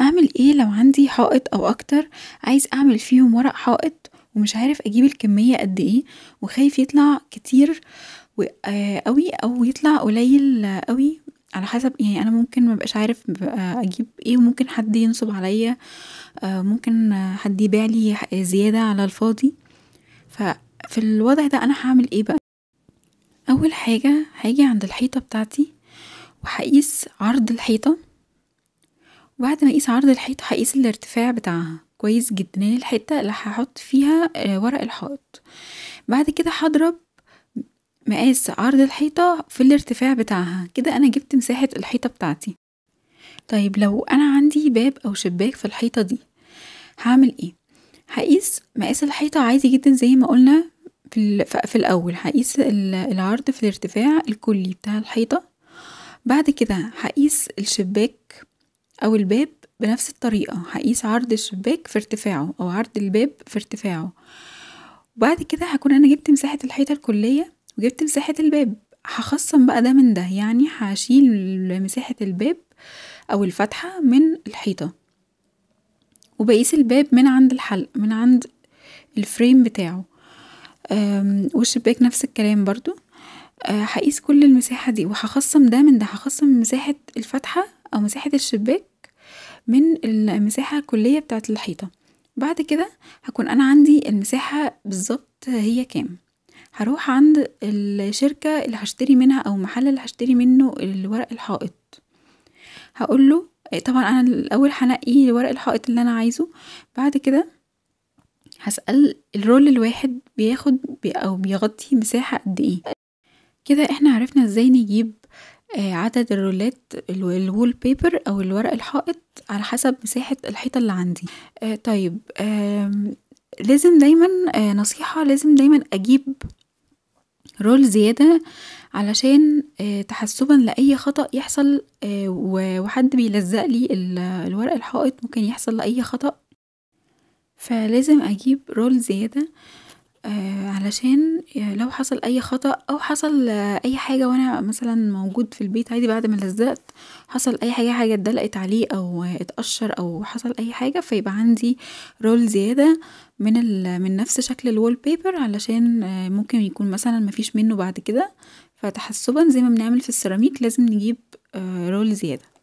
أعمل إيه لو عندي حائط أو أكتر عايز أعمل فيهم ورق حائط ومش عارف أجيب الكمية قد إيه وخايف يطلع كتير آه، أوي أو يطلع قليل أوي على حسب يعني أنا ممكن مبقاش عارف أجيب إيه وممكن حد ينصب عليا آه، ممكن حد يبيعلي زيادة على الفاضي ف في الوضع ده أنا هعمل إيه بقى أول حاجة هاجي عند الحيطة بتاعتي وهقيس عرض الحيطة وبعد ما اقيس عرض الحيطة هقيس الارتفاع بتاعها كويس جدا يعني الحتة اللي هحط فيها آه، ورق الحائط بعد كده هضرب مقاس عرض الحيطة في الارتفاع بتاعها كده أنا جبت مساحة الحيطة بتاعتي طيب لو أنا عندي باب أو شباك في الحيطة دي هعمل ايه هقيس مقاس الحيطة عادي جدا زي ما قلنا في, في الأول هقيس العرض في الارتفاع الكلي بتاع الحيطة بعد كده هقيس الشباك أو الباب بنفس الطريقة هقيس عرض الشباك في ارتفاعه أو عرض الباب في ارتفاعه وبعد كده هكون أنا جبت مساحة الحيطة الكلية وجبت مساحة الباب هخصم بقى ده من ده يعني هشيل مساحة الباب أو الفتحة من الحيطة وبقيس الباب من عند الحلق من عند الفريم بتاعه والشباك نفس الكلام برضو آه، هقيس كل المساحة دي وهخصم ده من ده هخصم مساحة الفتحة أو مساحة الشباك من المساحة الكلية بتاعة الحيطة بعد كده هكون أنا عندي المساحة بالظبط هي كام هروح عند الشركة اللي هشتري منها أو المحل اللي هشتري منه الورق الحائط هقوله طبعا أنا الأول هنقي ورق الحائط اللي أنا عايزه بعد كده هسأل الرول الواحد بياخد أو بيغطي مساحة قد ايه كده احنا عرفنا ازاي نجيب آه، عدد الرولات الوول بيبر او الورق الحائط علي حسب مساحة الحيطة اللي عندي آه، طيب لازم دايما آه، نصيحة لازم دايما اجيب رول زيادة علشان تحسبا لأي خطأ يحصل وحد بيلزقلي الورق الحائط ممكن يحصل لأي خطأ ف لازم اجيب رول زيادة آه، علشان لو حصل أي خطأ أو حصل آه، أي حاجة وأنا مثلًا موجود في البيت عادي بعد ما لزقت، حصل أي حاجة حاجة اتدلقت عليه أو اتقشر أو حصل أي حاجة فيبقى عندي رول زيادة من من نفس شكل الوول بيبر علشان آه، ممكن يكون مثلًا مفيش منه بعد كده فتحسبا زي ما بنعمل في السيراميك لازم نجيب رول زيادة